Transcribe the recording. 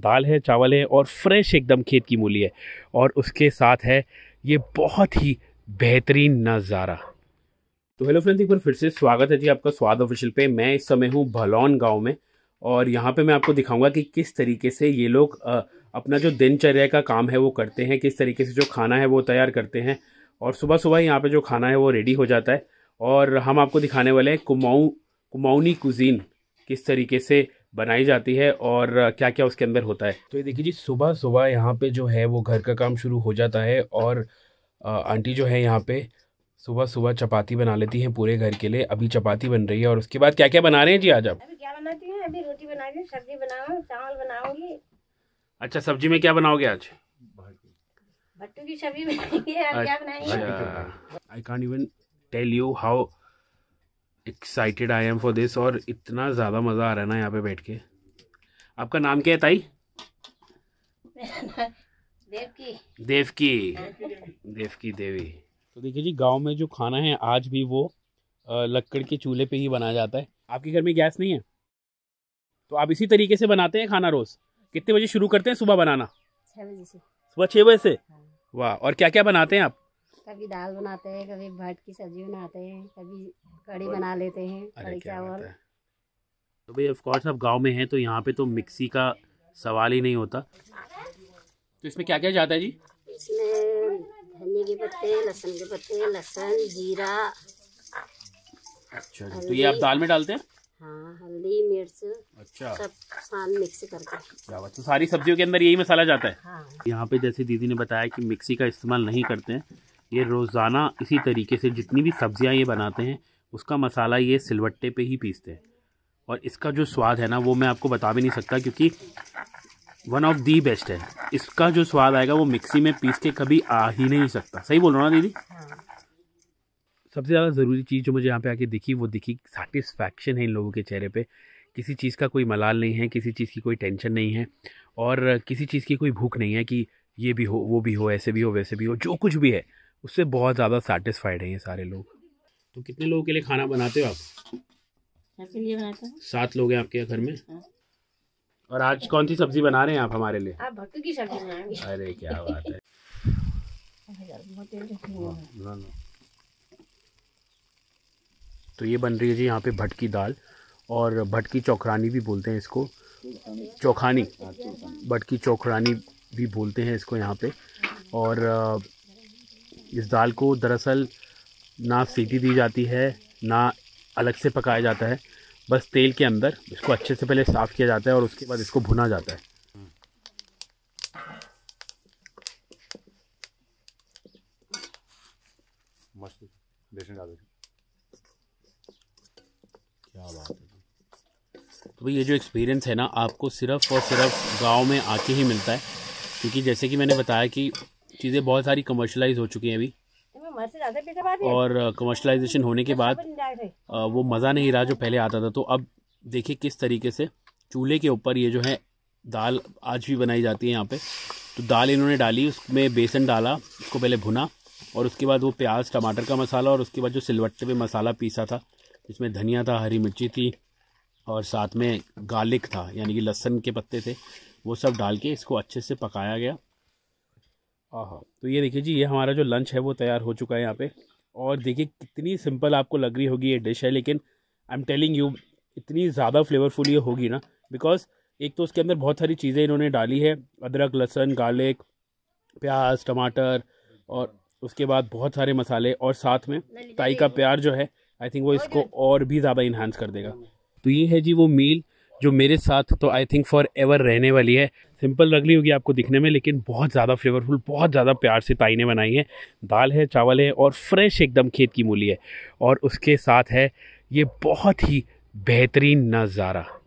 दाल है चावल है और फ्रेश एकदम खेत की मूली है और उसके साथ है ये बहुत ही बेहतरीन नज़ारा तो हेलो फ्रेंड्स एक बार फिर से स्वागत है जी आपका स्वाद ऑफिशियल पे मैं इस समय हूँ भलौन गांव में और यहाँ पे मैं आपको दिखाऊंगा कि किस तरीके से ये लोग अपना जो दिनचर्या का काम है वो करते हैं किस तरीके से जो खाना है वो तैयार करते हैं और सुबह सुबह यहाँ पे जो खाना है वो रेडी हो जाता है और हम आपको दिखाने वाले हैं कुमाऊँ कुमाऊनी कुजीन किस तरीके से बनाई जाती है और क्या क्या उसके अंदर होता है तो ये देखिए जी सुबह सुबह यहाँ पे जो है वो घर का काम शुरू हो जाता है और आंटी जो है यहाँ पे सुबह सुबह चपाती बना लेती हैं पूरे घर के लिए अभी चपाती बन रही है और उसके बाद क्या क्या बना रहे हैं जी आज आप अभी क्या बनाती हैं अभी रोटी बना रही सब्जी बनाऊँ चावल बनाऊंगी अच्छा सब्जी में क्या बनाओगे आज भट्टू की सब्जी बनाएंगे क्या अच्छा। बनाएंगे I can't even tell you how excited I am for this और इतना ज़्यादा मज़ा आ रहा है ना यहाँ पे बैठ के आपका नाम क्या है ताई देवकी देवकी देवकी देवी तो देखिए जी गांव में जो खाना है आज भी वो लकड़ के चूल्हे पे ही बनाया जाता है आपके घर में गैस नहीं है तो आप इसी तरीके से बनाते हैं खाना रोज़ कितने बजे शुरू करते हैं सुबह बनाना से सुबह छः बजे से हाँ। वाह और क्या क्या बनाते हैं आप कभी दाल बनाते हैं कभी भट की सब्जी बनाते हैं कभी कड़ी बना लेते हैं कड़ी चावल तो भाई ऑफकोर्स आप गांव में हैं तो यहाँ पे तो मिक्सी का सवाल ही नहीं होता तो इसमें क्या क्या जाता है जी इसमें धनिया के पत्ते लहसुन के पत्ते लहसुन जीरा अच्छा तो ये आप दाल में डालते हैं हाँ हल्दी मिर्च अच्छा सब सान मिक्स करके क्या बात तो सारी सब्जियों के अंदर यही मसाला जाता है हाँ। यहाँ पे जैसे दीदी ने बताया कि मिक्सी का इस्तेमाल नहीं करते हैं ये रोज़ाना इसी तरीके से जितनी भी सब्ज़ियाँ ये बनाते हैं उसका मसाला ये सिलवट्टे पे ही पीसते हैं और इसका जो स्वाद है ना वो मैं आपको बता भी नहीं सकता क्योंकि वन ऑफ दी बेस्ट है इसका जो स्वाद आएगा वो मिक्सी में पीस के कभी आ ही नहीं सकता सही बोल रहा हूँ ना दीदी हाँ। सबसे ज़्यादा ज़रूरी चीज़ जो मुझे यहाँ पे आके दिखी वो दिखी सेटिस्फैक्शन है इन लोगों के चेहरे पे किसी चीज़ का कोई मलाल नहीं है किसी चीज़ की कोई टेंशन नहीं है और किसी चीज़ की कोई भूख नहीं है कि ये भी हो वो भी हो ऐसे भी हो वैसे भी हो जो कुछ भी है उससे बहुत ज़्यादा सेटिस्फाइड हैं ये सारे लोग तो कितने लोगों के लिए खाना बनाते हो आप लिए बनाते सात लोग हैं आपके घर में हाँ। और आज कौन सी सब्जी बना रहे हैं आप हमारे लिए आप की सब्जी अरे क्या बात है तो ये बन रही है जी यहाँ पे भटकी दाल और भटकी चौखरानी भी बोलते हैं इसको चौखानी भटकी चौखरानी भी बोलते हैं इसको यहाँ पे और इस दाल को दरअसल ना सीटी दी जाती है ना अलग से पकाया जाता है बस तेल के अंदर इसको अच्छे से पहले साफ़ किया जाता है और उसके बाद इसको भुना जाता है मस्त बेसन डाल क्या बात है तो भाई ये जो एक्सपीरियंस है ना आपको सिर्फ और सिर्फ गांव में आके ही मिलता है क्योंकि जैसे कि मैंने बताया कि चीज़ें बहुत सारी कमर्शलाइज हो चुकी हैं अभी और कमर्शलाइजेशन uh, होने के बाद uh, वो मज़ा नहीं रहा जो पहले आता था तो अब देखिए किस तरीके से चूल्हे के ऊपर ये जो है दाल आज भी बनाई जाती है यहाँ पे तो दाल इन्होंने डाली उसमें बेसन डाला उसको पहले भुना और उसके बाद वो प्याज टमाटर का मसाला और उसके बाद जो सिलवट्टे पे मसाला पीसा था जिसमें धनिया था हरी मिर्ची थी और साथ में गार्लिक था यानी कि लहसन के पत्ते थे वो सब डाल के इसको अच्छे से पकाया गया हाँ तो ये देखिए जी ये हमारा जो लंच है वो तैयार हो चुका है यहाँ पे और देखिए कितनी सिंपल आपको लग रही होगी ये डिश है लेकिन आई एम टेलिंग यू इतनी ज़्यादा फ्लेवरफुल ये होगी ना बिकॉज एक तो उसके अंदर बहुत सारी चीज़ें इन्होंने डाली है अदरक लहसन गार्लिक प्याज टमाटर और उसके बाद बहुत सारे मसाले और साथ में ताई का प्यार जो है आई थिंक वो इसको और भी ज़्यादा इन्हांस कर देगा तो ये है जी वो मील जो मेरे साथ तो आई थिंक फॉर एवर रहने वाली है सिंपल लग रही होगी आपको दिखने में लेकिन बहुत ज़्यादा फ्लेवरफुल बहुत ज़्यादा प्यार से ताई ने बनाई है दाल है चावल है और फ्रेश एकदम खेत की मूली है और उसके साथ है ये बहुत ही बेहतरीन नज़ारा